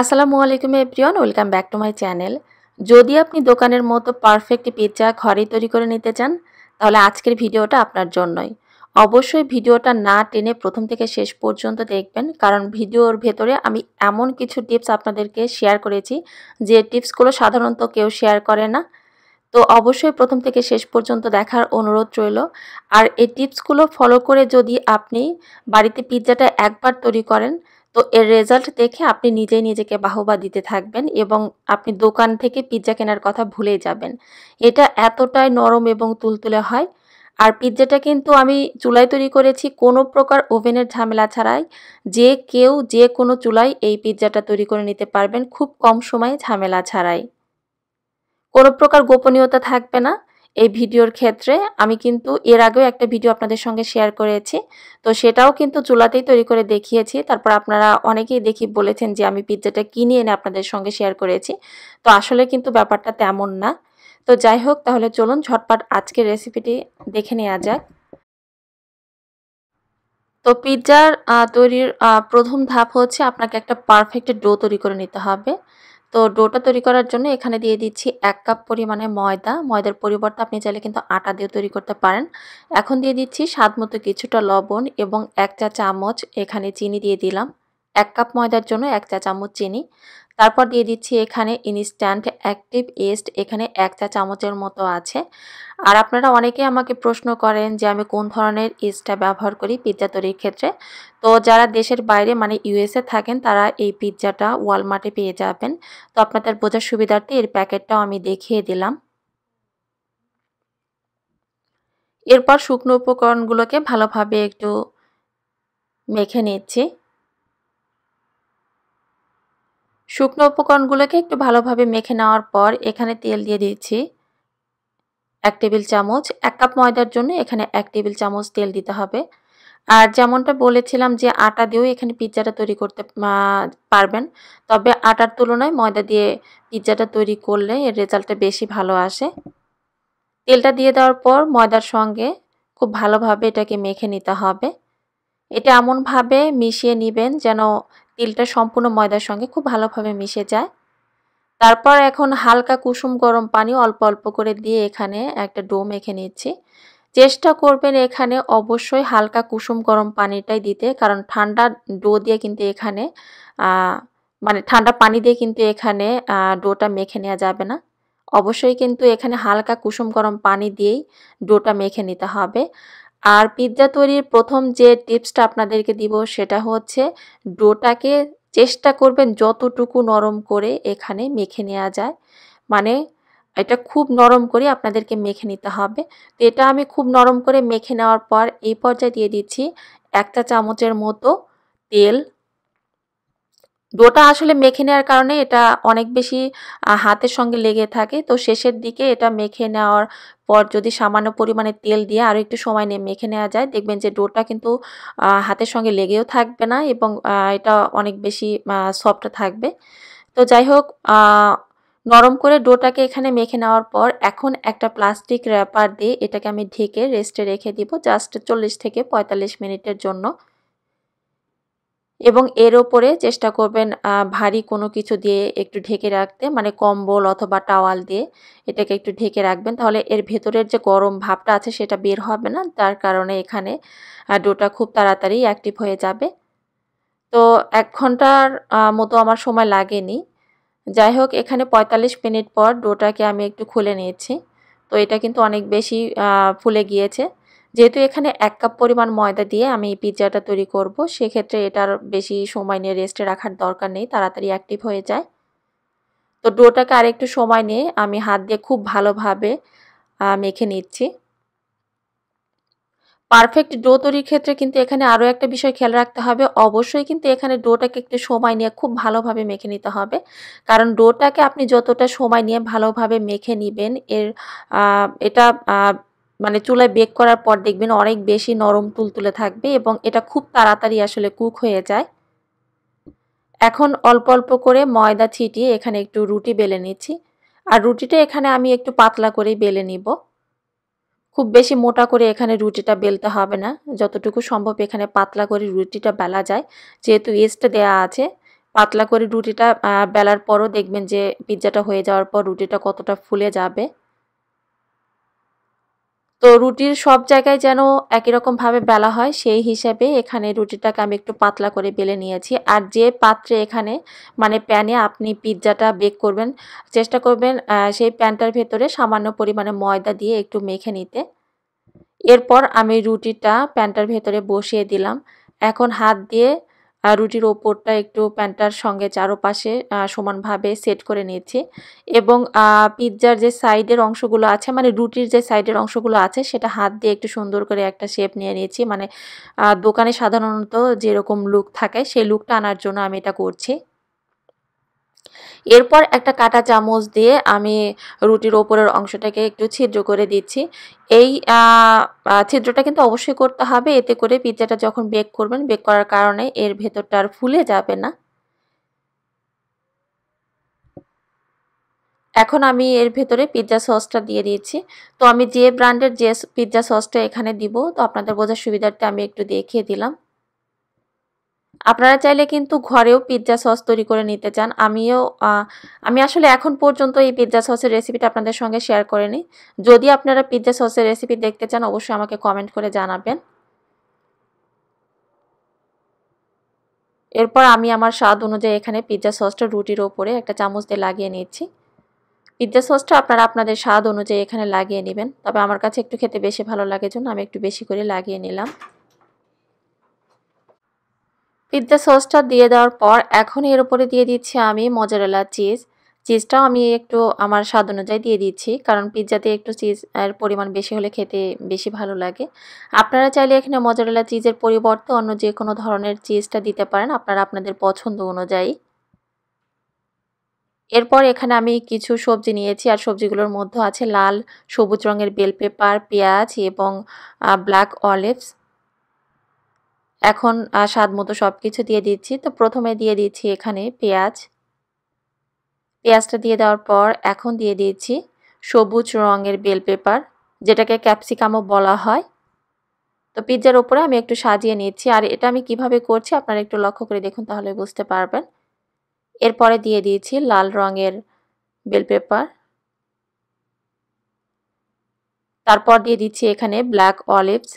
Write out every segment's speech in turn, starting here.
আসসালামু আলাইকুম everyone welcome back to my channel যদি আপনি দোকানের মতো পারফেক্ট পিৎজা ঘরেই তৈরি করে নিতে চান তাহলে আজকের ভিডিওটা আপনার জন্যই অবশ্যই ভিডিওটা না টেনে প্রথম থেকে শেষ পর্যন্ত দেখবেন কারণ ভিডিওর ভেতরে আমি এমন কিছু টিপস আপনাদেরকে শেয়ার করেছি যে টিপসগুলো সাধারণত কেউ শেয়ার করে না তো অবশ্যই প্রথম থেকে শেষ পর্যন্ত দেখার অনুরোধ রইল আর এই টিপসগুলো ফলো করে যদি আপনি বাড়িতে পিৎজাটা একবার তৈরি করেন তো এর রেজাল্ট দেখে আপনি নিজেই নিজেকে বাহবা দিতে থাকবেন এবং আপনি দোকান থেকে পিৎজা কেনার কথা ভুলে যাবেন এটা এতটাই নরম এবং তুলতুলে হয় আর পিৎজাটা কিন্তু আমি চুলায় তৈরি করেছি কোনো প্রকার ওভেনের ঝামেলা ছাড়াই যে কেউ যে কোনো চুলায় এই পিৎজাটা তৈরি করে নিতে পারবেন খুব কম সময়ে ঝামেলা ছাড়াই কোনো প্রকার গোপনীয়তা থাকবে না এই ভিডিওর ক্ষেত্রে আমি কিন্তু এর আগেও একটা ভিডিও আপনাদের সঙ্গে শেয়ার করেছি তো সেটাও কিন্তু চুলাতেই তৈরি করে দেখিয়েছি তারপর আপনারা অনেকেই দেখি বলেছেন যে আমি পিৎজাটা কিনে এনে আপনাদের সঙ্গে শেয়ার করেছি তো আসলে কিন্তু ব্যাপারটা তেমন না তো যাই হোক তাহলে চলুন ঝটপাট আজকের রেসিপিটি দেখে নেওয়া যাক তো পিৎজার তৈরির প্রথম ধাপ হচ্ছে আপনাকে একটা পারফেক্ট ডো তৈরি করে নিতে হবে তো ডোটা তৈরি করার জন্য এখানে দিয়ে দিচ্ছি এক কাপ পরিমাণে ময়দা ময়দার পরিবর্তে আপনি চাইলে কিন্তু আটা দিয়ে তৈরি করতে পারেন এখন দিয়ে দিচ্ছি স্বাদ মতো কিছুটা লবণ এবং এক চা চামচ এখানে চিনি দিয়ে দিলাম এক কাপ ময়দার জন্য এক চা চামচ চিনি তারপর দিয়ে দিচ্ছি এখানে ইনস্ট্যান্ট অ্যাক্টিভ ইস্ট এখানে এক চা চামচের মতো আছে আর আপনারা অনেকে আমাকে প্রশ্ন করেন যে আমি কোন ধরনের ইস্টটা ব্যবহার করি পিৎজা তৈরির ক্ষেত্রে তো যারা দেশের বাইরে মানে ইউএসএ থাকেন তারা এই পিৎজাটা ওয়ালমার্টে পেয়ে যাবেন তো আপনাদের বোঝার সুবিধার্থে এর প্যাকেটটাও আমি দেখিয়ে দিলাম এরপর শুকনো উপকরণগুলোকে ভালোভাবে একটু মেখে নিচ্ছি শুকনো উপকরণগুলোকে একটু ভালোভাবে মেখে নেওয়ার পর এখানে তেল দিয়ে দিয়েছি এক টেবিল চামচ এক কাপ ময়দার জন্য এখানে এক টেবিল চামচ তেল দিতে হবে আর যেমনটা বলেছিলাম যে আটা দিয়েও এখানে পিৎজাটা তৈরি করতে পারবেন তবে আটার তুলনায় ময়দা দিয়ে পিৎজাটা তৈরি করলে এর রেজাল্টটা বেশি ভালো আসে তেলটা দিয়ে দেওয়ার পর ময়দার সঙ্গে খুব ভালোভাবে এটাকে মেখে নিতে হবে এটা এমনভাবে মিশিয়ে নেবেন যেন তিলটা সম্পূর্ণ ময়দার সঙ্গে খুব ভালোভাবে মিশে যায় তারপর এখন হালকা কুসুম গরম পানি অল্প অল্প করে দিয়ে এখানে একটা ডো মেখে নিচ্ছি চেষ্টা করবেন এখানে অবশ্যই হালকা কুসুম গরম পানিটাই দিতে কারণ ঠান্ডা ডো দিয়ে কিন্তু এখানে মানে ঠান্ডা পানি দিয়ে কিন্তু এখানে ডোটা মেখে নেওয়া যাবে না অবশ্যই কিন্তু এখানে হালকা কুসুম গরম পানি দিয়েই ডোটা মেখে নিতে হবে আর পিৎজা তৈরির প্রথম যে টিপসটা আপনাদেরকে দিব সেটা হচ্ছে ডোটাকে চেষ্টা করবেন যতটুকু নরম করে এখানে মেখে নেওয়া যায় মানে এটা খুব নরম করে আপনাদেরকে মেখে নিতে হবে তো এটা আমি খুব নরম করে মেখে নেওয়ার পর এই পর্যায়ে দিয়ে দিচ্ছি একটা চামচের মতো তেল ডোটা আসলে মেখে নেওয়ার কারণে এটা অনেক বেশি হাতের সঙ্গে লেগে থাকে তো শেষের দিকে এটা মেখে নেওয়ার পর যদি সামান্য পরিমাণে তেল দিয়ে আরও একটু সময় নিয়ে মেখে নেওয়া যায় দেখবেন যে ডোটা কিন্তু হাতের সঙ্গে লেগেও থাকবে না এবং এটা অনেক বেশি সফট থাকবে তো যাই হোক নরম করে ডোটাকে এখানে মেখে নেওয়ার পর এখন একটা প্লাস্টিক র্যাপার দিয়ে এটাকে আমি ঢেকে রেস্টে রেখে দিব জাস্ট চল্লিশ থেকে পঁয়তাল্লিশ মিনিটের জন্য এবং এর ওপরে চেষ্টা করবেন ভারী কোনো কিছু দিয়ে একটু ঢেকে রাখতে মানে কম্বল অথবা টাওয়াল দিয়ে এটাকে একটু ঢেকে রাখবেন তাহলে এর ভেতরের যে গরম ভাবটা আছে সেটা বের হবে না তার কারণে এখানে ডোটা খুব তাড়াতাড়ি অ্যাক্টিভ হয়ে যাবে তো এক ঘন্টার মতো আমার সময় লাগেনি যাই হোক এখানে ৪৫ মিনিট পর ডোটাকে আমি একটু খুলে নিয়েছি তো এটা কিন্তু অনেক বেশি ফুলে গিয়েছে যেহেতু এখানে এক কাপ পরিমাণ ময়দা দিয়ে আমি এই পিৎজাটা তৈরি করব সেক্ষেত্রে এটার বেশি সময় নিয়ে রেস্টে রাখার দরকার নেই তাড়াতাড়ি অ্যাক্টিভ হয়ে যায় তো ডোটাকে আরেকটু সময় নিয়ে আমি হাত দিয়ে খুব ভালোভাবে মেখে নিচ্ছি পারফেক্ট ডো তৈরির ক্ষেত্রে কিন্তু এখানে আরও একটা বিষয় খেয়াল রাখতে হবে অবশ্যই কিন্তু এখানে ডোটাকে একটু সময় নিয়ে খুব ভালোভাবে মেখে নিতে হবে কারণ ডোটাকে আপনি যতটা সময় নিয়ে ভালোভাবে মেখে নেবেন এর এটা মানে চুলায় বেক করার পর দেখবেন অনেক বেশি নরম তুলতুলে থাকবে এবং এটা খুব তাড়াতাড়ি আসলে কুক হয়ে যায় এখন অল্প অল্প করে ময়দা ছিটিয়ে এখানে একটু রুটি বেলে নিচ্ছি আর রুটিটা এখানে আমি একটু পাতলা করে বেলে নিব খুব বেশি মোটা করে এখানে রুটিটা বেলতে হবে না যতটুকু সম্ভব এখানে পাতলা করে রুটিটা বেলা যায় যেহেতু ইস্টটা দেয়া আছে পাতলা করে রুটিটা বেলার পরও দেখবেন যে পিৎজাটা হয়ে যাওয়ার পর রুটিটা কতটা ফুলে যাবে তো রুটির সব জায়গায় যেন একই রকমভাবে বেলা হয় সেই হিসাবে এখানে রুটিটাকে আমি একটু পাতলা করে বেলে নিয়েছি আর যে পাত্রে এখানে মানে প্যানে আপনি পিৎজাটা বেক করবেন চেষ্টা করবেন সেই প্যানটার ভেতরে সামান্য পরিমাণে ময়দা দিয়ে একটু মেখে নিতে এরপর আমি রুটিটা প্যানটার ভেতরে বসিয়ে দিলাম এখন হাত দিয়ে রুটির ওপরটা একটু প্যান্টার সঙ্গে চারোপাশে সমানভাবে সেট করে নিয়েছি এবং পিৎজার যে সাইডের অংশগুলো আছে মানে রুটির যে সাইডের অংশগুলো আছে সেটা হাত দিয়ে একটু সুন্দর করে একটা শেপ নিয়ে নিয়েছি মানে দোকানে সাধারণত যেরকম লুক থাকে সেই লুকটা আনার জন্য আমি এটা করছি এরপর একটা কাটা চামচ দিয়ে আমি রুটির ওপরের অংশটাকে একটু ছিদ্র করে দিচ্ছি এই ছিদ্রটা কিন্তু অবশ্যই করতে হবে এতে করে পিৎজাটা যখন বেক করবেন বেক করার কারণে এর ভেতরটা আর ফুলে যাবে না এখন আমি এর ভেতরে পিৎজা সসটা দিয়ে দিয়েছি তো আমি যে ব্র্যান্ডের যে পিৎজা সসটা এখানে দিব তো আপনাদের বোঝার সুবিধার্থে আমি একটু দেখিয়ে দিলাম আপনারা চাইলে কিন্তু ঘরেও পিৎজা সস তৈরি করে নিতে চান আমিও আমি আসলে এখন পর্যন্ত এই পিৎজা সসের রেসিপিটা আপনাদের সঙ্গে শেয়ার করিনি যদি আপনারা পিৎজা সসের রেসিপি দেখতে চান অবশ্যই আমাকে কমেন্ট করে জানাবেন এরপর আমি আমার স্বাদ অনুযায়ী এখানে পিৎজা সসটা রুটির ওপরে একটা চামচ দিয়ে লাগিয়ে নিচ্ছি পিৎজা সসটা আপনারা আপনাদের স্বাদ অনুযায়ী এখানে লাগিয়ে নেবেন তবে আমার কাছে একটু খেতে বেশি ভালো লাগে জন্য আমি একটু বেশি করে লাগিয়ে নিলাম পিৎজা সসটা দিয়ে দেওয়ার পর এখন এর উপরে দিয়ে দিচ্ছি আমি মজারেলা চিজ চিজটাও আমি একটু আমার স্বাদ অনুযায়ী দিয়ে দিচ্ছি কারণ পিৎজাতে একটু চিজ এর পরিমাণ বেশি হলে খেতে বেশি ভালো লাগে আপনারা চাইলে এখানে মজারেলা চিজের পরিবর্তে অন্য যে কোনো ধরনের চিজটা দিতে পারেন আপনারা আপনাদের পছন্দ অনুযায়ী এরপর এখানে আমি কিছু সবজি নিয়েছি আর সবজিগুলোর মধ্যে আছে লাল সবুজ রঙের বেল পেপার পেঁয়াজ এবং ব্ল্যাক অলিভস এখন স্বাদ মতো সব কিছু দিয়ে দিচ্ছি তো প্রথমে দিয়ে দিচ্ছি এখানে পেঁয়াজ পেঁয়াজটা দিয়ে দেওয়ার পর এখন দিয়ে দিয়েছি সবুজ রঙের বেল পেপার যেটাকে ক্যাপসিকামও বলা হয় তো পিৎজার ওপরে আমি একটু সাজিয়ে নিচ্ছি আর এটা আমি কিভাবে করছি আপনারা একটু লক্ষ্য করে দেখুন তাহলে বুঝতে পারবেন এরপরে দিয়ে দিয়েছি লাল রঙের বেল পেপার তারপর দিয়ে দিচ্ছি এখানে ব্ল্যাক অলিভস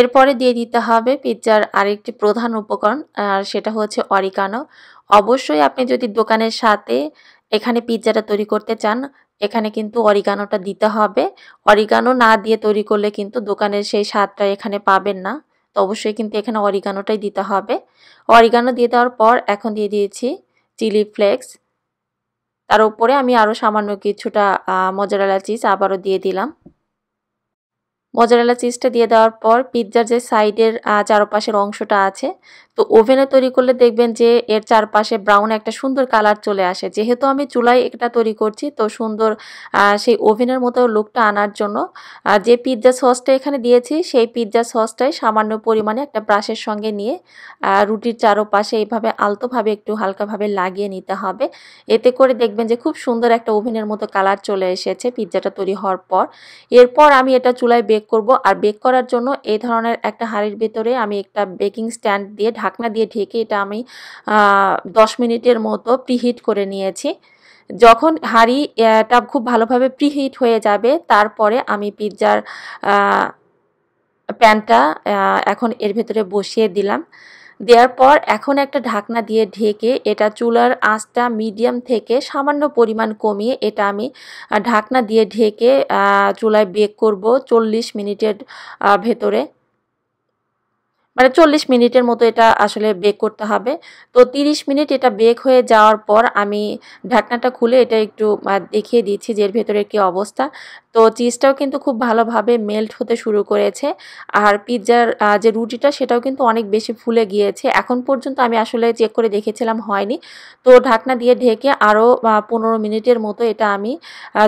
এরপরে দিয়ে দিতে হবে পিৎজার আরেকটি প্রধান উপকরণ আর সেটা হচ্ছে অরিকানো অবশ্যই আপনি যদি দোকানের সাথে এখানে পিৎজাটা তৈরি করতে চান এখানে কিন্তু অরিগানোটা দিতে হবে অরিগানো না দিয়ে তৈরি করলে কিন্তু দোকানের সেই স্বাদটা এখানে পাবেন না তো অবশ্যই কিন্তু এখানে অরিগানোটাই দিতে হবে অরিগানো দিয়ে দেওয়ার পর এখন দিয়ে দিয়েছি চিলি ফ্লেক্স তার উপরে আমি আরও সামান্য কিছুটা মজার এলাচিস আবারও দিয়ে দিলাম মজারেলা চিজটা দিয়ে দেওয়ার পর পিৎজার যে সাইডের চারপাশের অংশটা আছে তো ওভেনে তৈরি করলে দেখবেন যে এর চারপাশে ব্রাউন একটা সুন্দর কালার চলে আসে যেহেতু আমি চুলায় এটা তৈরি করছি তো সুন্দর সেই ওভেনের মতো লুকটা আনার জন্য যে পিৎজা সসটা এখানে দিয়েছি সেই পিৎজা সসটাই সামান্য পরিমাণে একটা ব্রাশের সঙ্গে নিয়ে রুটির চারোপাশে এইভাবে আলতোভাবে একটু হালকাভাবে লাগিয়ে নিতে হবে এতে করে দেখবেন যে খুব সুন্দর একটা ওভেনের মতো কালার চলে এসেছে পিৎজাটা তৈরি হওয়ার পর এরপর আমি এটা চুলায় বেক করব আর বেক করার জন্য এই ধরনের একটা হাঁড়ির ভিতরে আমি একটা বেকিং স্ট্যান্ড দিয়ে ঢাকনা দিয়ে ঢেকে এটা আমি দশ মিনিটের মতো প্রিহিট করে নিয়েছি যখন হাঁড়িটা খুব ভালোভাবে প্রিহিট হয়ে যাবে তারপরে আমি পিৎজার প্যানটা এখন এর ভেতরে বসিয়ে দিলাম দেওয়ার পর এখন একটা ঢাকনা দিয়ে ঢেকে এটা চুলার আঁচটা মিডিয়াম থেকে সামান্য পরিমাণ কমিয়ে এটা আমি ঢাকনা দিয়ে ঢেকে চুলায় বেক করব চল্লিশ মিনিটের ভেতরে মানে চল্লিশ মিনিটের মতো এটা আসলে বেক করতে হবে তো 30 মিনিট এটা বেক হয়ে যাওয়ার পর আমি ঢাকনাটা খুলে এটা একটু দেখিয়ে দিচ্ছি যে এর ভেতরে কী অবস্থা তো চিজটাও কিন্তু খুব ভালোভাবে মেল্ট হতে শুরু করেছে আর পিৎজার যে রুটিটা সেটাও কিন্তু অনেক বেশি ফুলে গিয়েছে এখন পর্যন্ত আমি আসলে চেক করে দেখেছিলাম হয়নি তো ঢাকনা দিয়ে ঢেকে আরও পনেরো মিনিটের মতো এটা আমি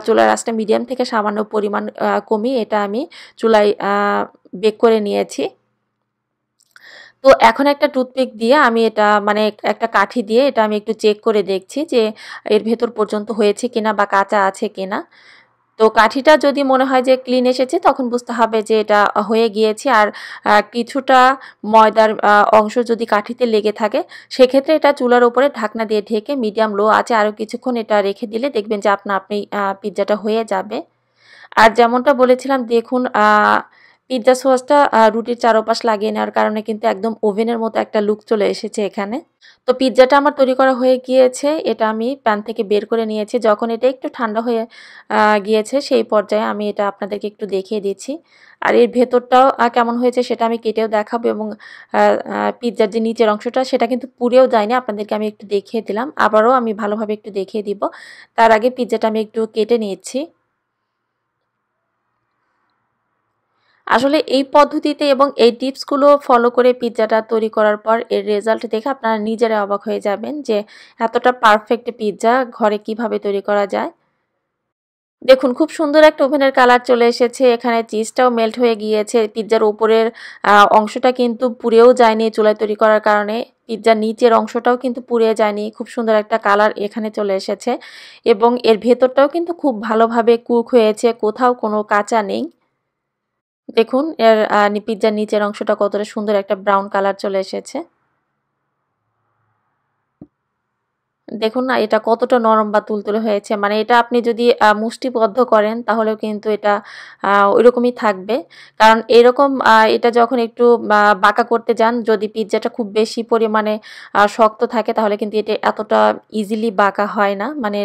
চুলার রাস্তা মিডিয়াম থেকে সামান্য পরিমাণ কমিয়ে এটা আমি চুলায় বেক করে নিয়েছি তো এখন একটা টুথপিক দিয়ে আমি এটা মানে একটা কাঠি দিয়ে এটা আমি একটু চেক করে দেখছি যে এর ভেতর পর্যন্ত হয়েছে কিনা বা কাঁচা আছে কিনা তো কাঠিটা যদি মনে হয় যে ক্লিন এসেছে তখন বুঝতে হবে যে এটা হয়ে গিয়েছে আর কিছুটা ময়দার অংশ যদি কাঠিতে লেগে থাকে সেক্ষেত্রে এটা চুলার উপরে ঢাকনা দিয়ে ঢেকে মিডিয়াম লো আছে আরও কিছুক্ষণ এটা রেখে দিলে দেখবেন যে আপনা আপনি পিৎজাটা হয়ে যাবে আর যেমনটা বলেছিলাম দেখুন পিৎজা সসটা রুটির চারপাশ লাগিয়ে নেওয়ার কারণে কিন্তু একদম ওভেনের মতো একটা লুক চলে এসেছে এখানে তো পিৎজাটা আমার তৈরি করা হয়ে গিয়েছে এটা আমি প্যান থেকে বের করে নিয়েছি যখন এটা একটু ঠান্ডা হয়ে গিয়েছে সেই পর্যায়ে আমি এটা আপনাদেরকে একটু দেখিয়ে দিচ্ছি আর এর ভেতরটাও কেমন হয়েছে সেটা আমি কেটেও দেখাবো এবং পিৎজার যে নিচের অংশটা সেটা কিন্তু পুড়েও যায়নি আপনাদেরকে আমি একটু দেখিয়ে দিলাম আবারও আমি ভালোভাবে একটু দেখিয়ে দিব তার আগে পিৎজাটা আমি একটু কেটে নিয়েছি আসলে এই পদ্ধতিতে এবং এই টিপসগুলো ফলো করে পিৎজাটা তৈরি করার পর এর রেজাল্ট দেখে আপনারা নিজেরা অবাক হয়ে যাবেন যে এতটা পারফেক্ট পিৎজা ঘরে কিভাবে তৈরি করা যায় দেখুন খুব সুন্দর একটা ওভেনের কালার চলে এসেছে এখানে চিজটাও মেল্ট হয়ে গিয়েছে পিৎজার ওপরের অংশটা কিন্তু পুড়েও যায়নি চুলায় তৈরি করার কারণে পিৎজার নিচের অংশটাও কিন্তু পুড়ে যায়নি খুব সুন্দর একটা কালার এখানে চলে এসেছে এবং এর ভেতরটাও কিন্তু খুব ভালোভাবে কুক হয়েছে কোথাও কোনো কাঁচা নেই দেখুন এর পিৎজার নিচের অংশটা কতটা সুন্দর একটা ব্রাউন কালার চলে এসেছে দেখুন না এটা কতটা নরম বা তুলতুলে হয়েছে মানে এটা আপনি যদি মুষ্টিবদ্ধ করেন তাহলেও কিন্তু এটা ওইরকমই থাকবে কারণ এরকম এটা যখন একটু বাঁকা করতে যান যদি পিৎজাটা খুব বেশি পরিমাণে শক্ত থাকে তাহলে কিন্তু এটা এতটা ইজিলি বাঁকা হয় না মানে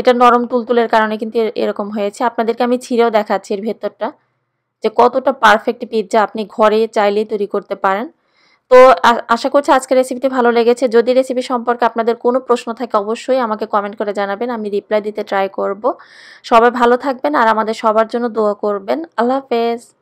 এটা নরম তুলতুলের কারণে কিন্তু এরকম হয়েছে আপনাদেরকে আমি ছিঁড়েও দেখাচ্ছি এর ভেতরটা যে কতটা পারফেক্ট পিৎজা আপনি ঘরে চাইলেই তৈরি করতে পারেন তো আশা করছি আজকের রেসিপিটি ভালো লেগেছে যদি রেসিপি সম্পর্কে আপনাদের কোনো প্রশ্ন থাকে অবশ্যই আমাকে কমেন্ট করে জানাবেন আমি রিপ্লাই দিতে ট্রাই করব সবাই ভালো থাকবেন আর আমাদের সবার জন্য দোয়া করবেন আল্লাহ হাফেজ